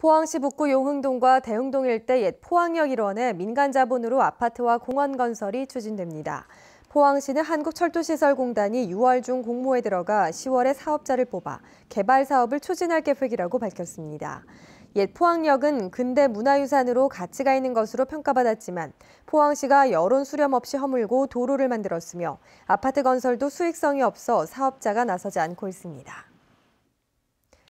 포항시 북구 용흥동과 대흥동 일대 옛 포항역 일원에 민간 자본으로 아파트와 공원 건설이 추진됩니다. 포항시는 한국철도시설공단이 6월 중 공모에 들어가 10월에 사업자를 뽑아 개발 사업을 추진할 계획이라고 밝혔습니다. 옛 포항역은 근대 문화유산으로 가치가 있는 것으로 평가받았지만 포항시가 여론 수렴 없이 허물고 도로를 만들었으며 아파트 건설도 수익성이 없어 사업자가 나서지 않고 있습니다.